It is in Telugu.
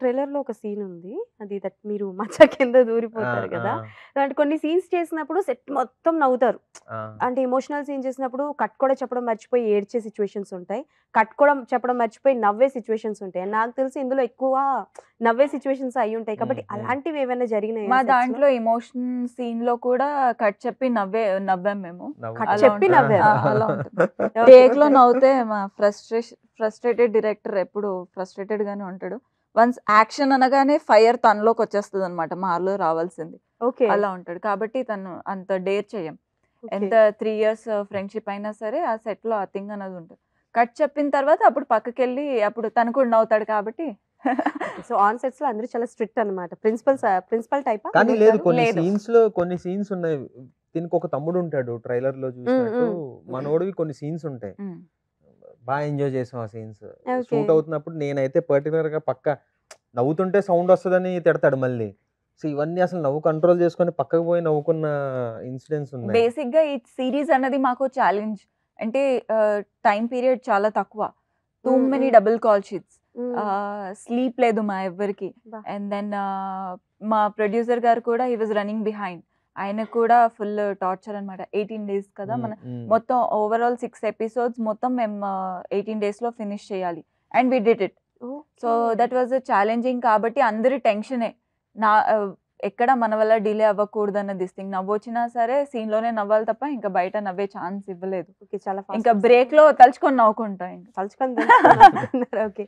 ట్రైలర్‌లో ఒక సీన్ ఉంది. అది దట్ మీరు మచ్చ కింద దూరిపోతారు కదా! అలాంటి కొన్ని సీన్స్ చేసినప్పుడు సెట్ మొత్తం నవ్వుతారు. అంటే ఎమోషనల్ సీన్ చేసినప్పుడు కట్ కూడా చెప్పడం మర్చిపోయి ఏడ్చే సిచ్యువేషన్స్ ఉంటాయి. కట్ కూడా చెప్పడం మర్చిపోయి నవ్వే సిచ్యువేషన్స్ ఉంటాయి. నాకు తెలిసి ఇందులో ఎక్కువ నవ్వే సిచ్యువేషన్స్ అయి ఉంటాయి కాబట్టి అలాంటివి ఏమైనా జరిగినాయి మా దాంట్లో ఎమోషన్ సీన్ లో కూడా కట్ చెప్పి నవ్వే నవ్వాం మేము. కట్ చెప్పి ఉంటుంది. నవ్వుతే మా ఫ్రస్ట్రేషన్ ఫ్రస్ట్రేటెడ్ డైరెక్టర్ ఎప్పుడు గానే ఉంటాడు. వన్స్ యాక్షన్ అనగానే ఫైర్ తనలోకి వచ్చేస్తుంది అనమాట మాలో రావాల్సింది ఓకే అలా ఉంటాడు కాబట్టి తను అంత డేర్ చేయం ఎంత త్రీ ఇయర్స్ ఫ్రెండ్షిప్ అయినా సరే ఆ సెట్ లో ఆ థింగ్ అనేది ఉంటుంది కట్ చెప్పిన తర్వాత అప్పుడు పక్కకి వెళ్ళి అప్పుడు తను కూడా నవ్వుతాడు కాబట్టి సో ఆన్ సెట్స్ లో అందరూ చాలా స్ట్రిక్ట్ అనమాట ప్రిన్సిపల్ ప్రిన్సిపల్ టైప్ కానీ లేదు కొన్ని సీన్స్ లో కొన్ని సీన్స్ ఉన్నాయి దీనికి ఒక తమ్ముడు ఉంటాడు ట్రైలర్ లో చూసినట్టు మనోడివి కొన్ని సీన్స్ ఉంటాయి బాగా ఎంజాయ్ చేసాం ఆ సీన్స్ షూట్ అవుతున్నప్పుడు నేనైతే పర్టికులర్ గా పక్క నవ్వుతుంటే సౌండ్ వస్తుందని తిడతాడు మళ్ళీ సో ఇవన్నీ అసలు నవ్వు కంట్రోల్ చేసుకొని పక్కకు పోయి నవ్వుకున్న ఇన్సిడెంట్స్ ఉన్నాయి బేసిక్ గా ఈ సిరీస్ అన్నది మాకు ఛాలెంజ్ అంటే టైం పీరియడ్ చాలా తక్కువ too many double call sheets sleep లేదు మా ఎవరికి అండ్ దెన్ మా ప్రొడ్యూసర్ గారు కూడా హీ వాజ్ రన్నింగ్ బిహైండ్ ఆయన కూడా ఫుల్ టార్చర్ అనమాట ఎయిటీన్ డేస్ కదా మన మొత్తం ఓవరాల్ సిక్స్ ఎపిసోడ్స్ మొత్తం మేము ఎయిటీన్ డేస్లో ఫినిష్ చేయాలి and we did it so that was challenging కాబట్టి అందరి టెన్షనే నా ఎక్కడ మన వల్ల డిలే అవ్వకూడదు అన్న దిస్ థింగ్ వచ్చినా సరే సీన్లోనే నవ్వాలి తప్ప ఇంకా బయట నవ్వే ఛాన్స్ ఇవ్వలేదు చాలా ఇంకా బ్రేక్లో తలుచుకొని నవ్వుకుంటాం ఇంకా తలుచుకొని ఓకే